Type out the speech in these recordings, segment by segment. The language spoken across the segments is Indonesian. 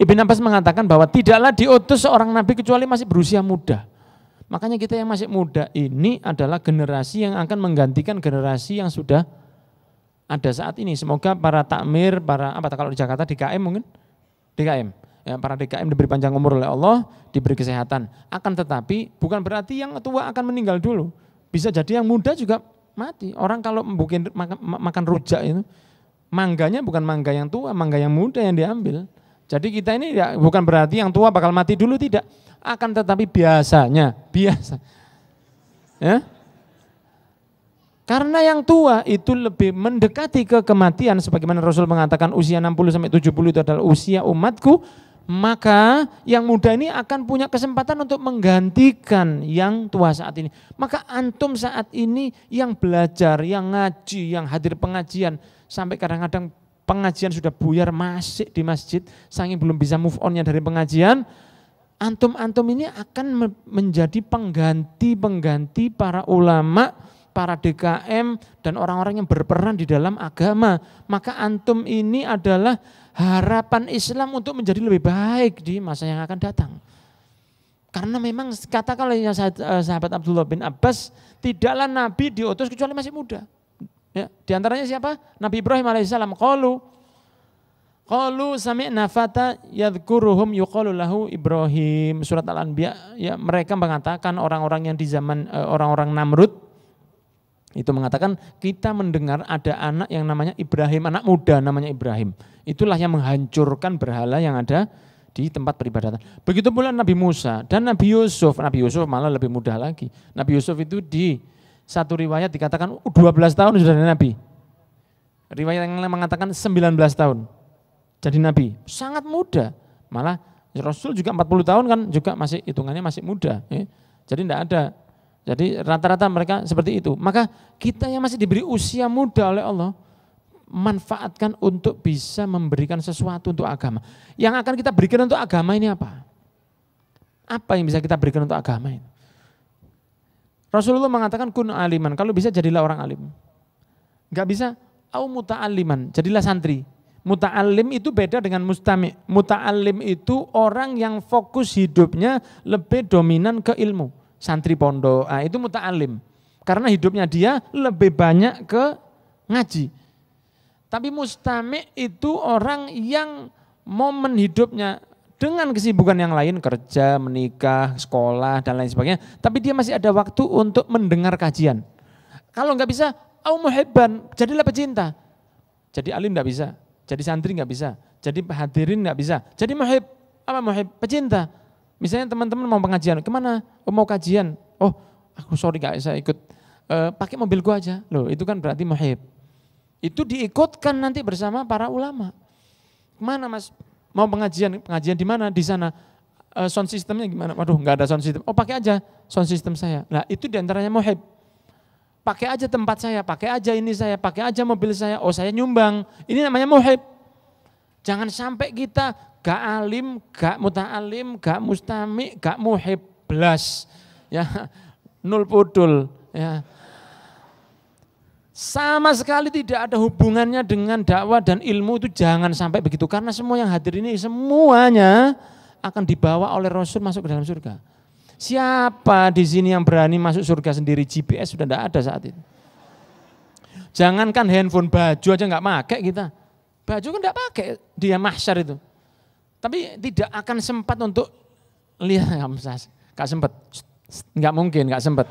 Ibn Abbas mengatakan bahwa tidaklah diutus seorang nabi kecuali masih berusia muda. Makanya kita yang masih muda ini adalah generasi yang akan menggantikan generasi yang sudah ada saat ini. Semoga para takmir, para apa kalau di Jakarta DKM mungkin DKM. Ya, para DKM diberi panjang umur oleh Allah, diberi kesehatan. Akan tetapi bukan berarti yang tua akan meninggal dulu. Bisa jadi yang muda juga mati. Orang kalau makan, makan rujak itu, mangganya bukan mangga yang tua, mangga yang muda yang diambil. Jadi kita ini ya, bukan berarti yang tua bakal mati dulu tidak, akan tetapi biasanya, biasa. Ya? Karena yang tua itu lebih mendekati ke kematian sebagaimana Rasul mengatakan usia 60 sampai 70 itu adalah usia umatku, maka yang muda ini akan punya kesempatan untuk menggantikan yang tua saat ini. Maka antum saat ini yang belajar, yang ngaji, yang hadir pengajian sampai kadang-kadang pengajian sudah buyar masih di masjid, saking belum bisa move onnya dari pengajian, antum-antum ini akan menjadi pengganti-pengganti para ulama, para DKM, dan orang-orang yang berperan di dalam agama. Maka antum ini adalah harapan Islam untuk menjadi lebih baik di masa yang akan datang. Karena memang katakanlah eh, sahabat Abdullah bin Abbas, tidaklah Nabi diutus kecuali masih muda. Ya, di antaranya siapa? Nabi Ibrahim alaihissalam. Qalu Qalu sami'na fata yadhkuruhum yuqalu lahu Ibrahim. Surat Al-Anbiya ya mereka mengatakan orang-orang yang di zaman eh, orang-orang Namrud itu mengatakan kita mendengar ada anak yang namanya Ibrahim, anak muda namanya Ibrahim. Itulah yang menghancurkan berhala yang ada di tempat peribadatan. Begitu pula Nabi Musa dan Nabi Yusuf. Nabi Yusuf malah lebih mudah lagi. Nabi Yusuf itu di satu riwayat dikatakan 12 uh, tahun sudah jadi nabi. Riwayat yang lain mengatakan 19 tahun. Jadi nabi sangat muda. Malah Rasul juga 40 tahun kan juga masih hitungannya masih muda. Ya. Jadi tidak ada. Jadi rata-rata mereka seperti itu. Maka kita yang masih diberi usia muda oleh Allah, manfaatkan untuk bisa memberikan sesuatu untuk agama. Yang akan kita berikan untuk agama ini apa? Apa yang bisa kita berikan untuk agama ini? Rasulullah mengatakan kun aliman, kalau bisa jadilah orang alim. Gak bisa, au muta'alliman, jadilah santri. Muta'allim itu beda dengan mustami. Muta'allim itu orang yang fokus hidupnya lebih dominan ke ilmu. Santri pondok, nah, itu muta'allim. Karena hidupnya dia lebih banyak ke ngaji. Tapi mustami itu orang yang momen hidupnya dengan kesibukan yang lain, kerja, menikah, sekolah, dan lain sebagainya. Tapi dia masih ada waktu untuk mendengar kajian. Kalau nggak bisa, au muhibban, jadilah pecinta. Jadi alim nggak bisa, jadi santri nggak bisa, jadi hadirin nggak bisa, jadi muhib, apa muhib? Pecinta. Misalnya teman-teman mau pengajian, kemana? Oh, mau kajian. Oh, aku sorry nggak bisa ikut. E, pakai mobil gua aja. Loh, itu kan berarti muhib. Itu diikutkan nanti bersama para ulama. Kemana mas? Mau pengajian, pengajian di mana? Di sana. E, sound systemnya gimana? Waduh, nggak ada sound system. Oh pakai aja sound system saya. Nah itu diantaranya muhib. Pakai aja tempat saya, pakai aja ini saya, pakai aja mobil saya. Oh saya nyumbang. Ini namanya muhib. Jangan sampai kita gak alim, gak muta alim, gak mustami, gak muhib. blas, Ya, nul pudul. Ya sama sekali tidak ada hubungannya dengan dakwah dan ilmu itu jangan sampai begitu karena semua yang hadir ini semuanya akan dibawa oleh Rasul masuk ke dalam surga. Siapa di sini yang berani masuk surga sendiri GPS sudah tidak ada saat itu. Jangankan handphone baju aja nggak pakai kita. Baju kan nggak pakai dia mahsyar itu. Tapi tidak akan sempat untuk lihat nggak sempat, nggak mungkin nggak sempat.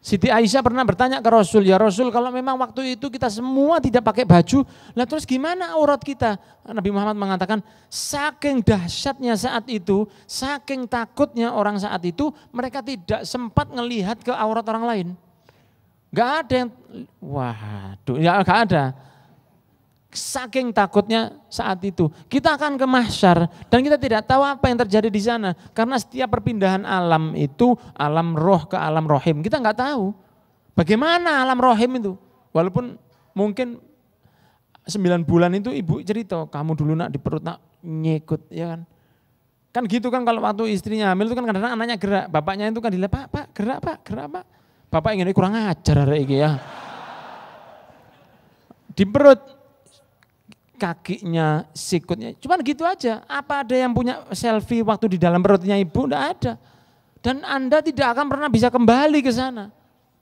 Siti Aisyah pernah bertanya ke Rasul, ya Rasul kalau memang waktu itu kita semua tidak pakai baju, lah terus gimana aurat kita? Nabi Muhammad mengatakan, saking dahsyatnya saat itu, saking takutnya orang saat itu, mereka tidak sempat melihat ke aurat orang lain. Gak ada yang, waduh, ya gak ada. Saking takutnya saat itu. Kita akan ke mahsyar dan kita tidak tahu apa yang terjadi di sana. Karena setiap perpindahan alam itu alam roh ke alam rohim. Kita nggak tahu bagaimana alam rohim itu. Walaupun mungkin sembilan bulan itu ibu cerita, kamu dulu nak di perut nak nyekut ya kan. Kan gitu kan kalau waktu istrinya hamil itu kan kadang anaknya gerak, bapaknya itu kan dilihat, "Pak, Pak, gerak, Pak, gerak, Pak." Bapak ingin kurang ajar hari ini ya. Di perut kakinya, sikutnya. Cuman gitu aja. Apa ada yang punya selfie waktu di dalam perutnya ibu? Tidak ada. Dan Anda tidak akan pernah bisa kembali ke sana.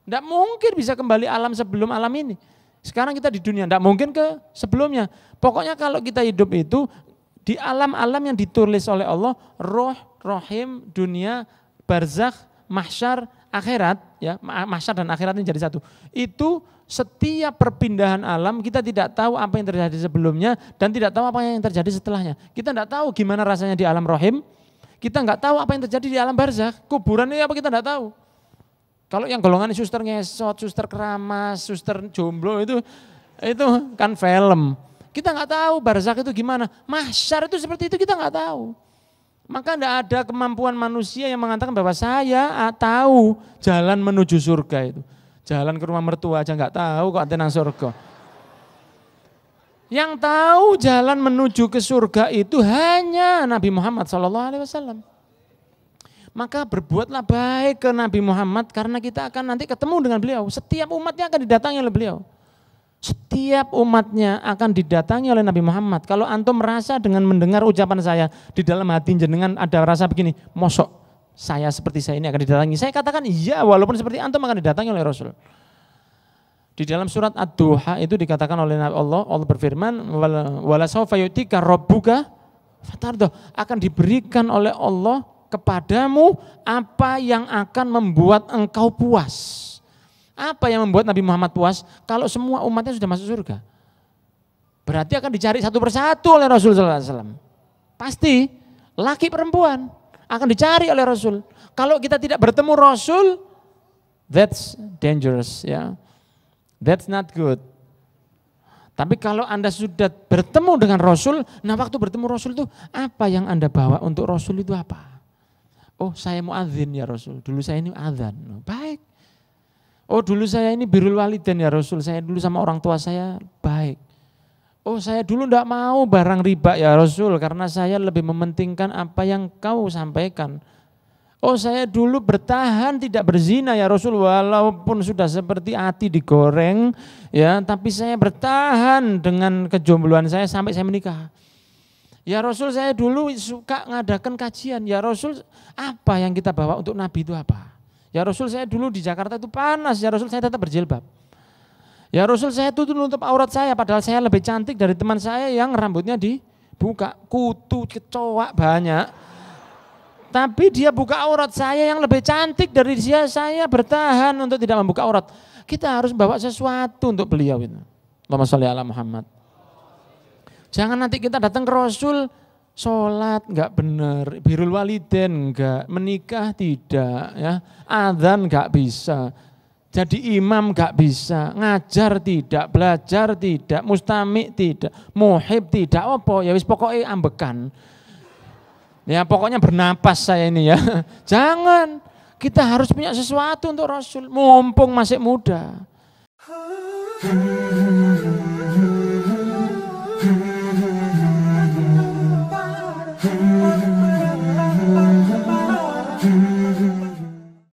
tidak mungkin bisa kembali alam sebelum alam ini. Sekarang kita di dunia, tidak mungkin ke sebelumnya. Pokoknya kalau kita hidup itu di alam-alam yang ditulis oleh Allah, roh, rohim, dunia, barzakh, mahsyar, akhirat ya masa dan akhirat ini jadi satu itu setiap perpindahan alam kita tidak tahu apa yang terjadi sebelumnya dan tidak tahu apa yang terjadi setelahnya kita tidak tahu gimana rasanya di alam rohim kita nggak tahu apa yang terjadi di alam barzakh kuburan ini apa kita nggak tahu kalau yang golongan suster ngesot suster keramas suster jomblo itu itu kan film kita nggak tahu barzakh itu gimana masyar itu seperti itu kita nggak tahu maka tidak ada kemampuan manusia yang mengatakan bahwa saya ah, tahu jalan menuju surga itu. Jalan ke rumah mertua aja nggak tahu kok antenang surga. Yang tahu jalan menuju ke surga itu hanya Nabi Muhammad SAW. Maka berbuatlah baik ke Nabi Muhammad karena kita akan nanti ketemu dengan beliau. Setiap umatnya akan didatangi oleh beliau. Setiap umatnya akan didatangi oleh Nabi Muhammad. Kalau antum merasa dengan mendengar ucapan saya di dalam hati jenengan ada rasa begini, mosok saya seperti saya ini akan didatangi. Saya katakan iya walaupun seperti antum akan didatangi oleh Rasul. Di dalam surat Ad-Duha itu dikatakan oleh Nabi Allah, Allah berfirman, "Wala sawfa yutika rabbuka fatardo." Akan diberikan oleh Allah kepadamu apa yang akan membuat engkau puas. Apa yang membuat Nabi Muhammad puas? Kalau semua umatnya sudah masuk surga. Berarti akan dicari satu persatu oleh Rasul Alaihi Wasallam. Pasti laki perempuan akan dicari oleh Rasul. Kalau kita tidak bertemu Rasul, that's dangerous ya. That's not good. Tapi kalau Anda sudah bertemu dengan Rasul, nah waktu bertemu Rasul itu apa yang Anda bawa untuk Rasul itu apa? Oh saya mau azan ya Rasul, dulu saya ini azan. Baik, Oh dulu saya ini birul walidin ya Rasul, saya dulu sama orang tua saya baik. Oh saya dulu tidak mau barang riba ya Rasul karena saya lebih mementingkan apa yang kau sampaikan. Oh saya dulu bertahan tidak berzina ya Rasul walaupun sudah seperti hati digoreng ya tapi saya bertahan dengan kejombloan saya sampai saya menikah. Ya Rasul saya dulu suka ngadakan kajian. Ya Rasul apa yang kita bawa untuk Nabi itu apa? Ya Rasul saya dulu di Jakarta itu panas, ya Rasul saya tetap berjilbab. Ya Rasul saya itu nutup aurat saya, padahal saya lebih cantik dari teman saya yang rambutnya dibuka. Kutu, kecoak banyak. Tapi dia buka aurat saya yang lebih cantik dari dia, saya bertahan untuk tidak membuka aurat. Kita harus bawa sesuatu untuk beliau itu. Allahumma sholli ala Muhammad. Jangan nanti kita datang ke Rasul, sholat nggak benar, birul waliden nggak, menikah tidak, ya adzan nggak bisa, jadi imam nggak bisa, ngajar tidak, belajar tidak, mustamik tidak, muhib tidak, apa ya wis pokoknya ambekan. Ya pokoknya bernapas saya ini ya. Jangan, kita harus punya sesuatu untuk Rasul, mumpung masih muda.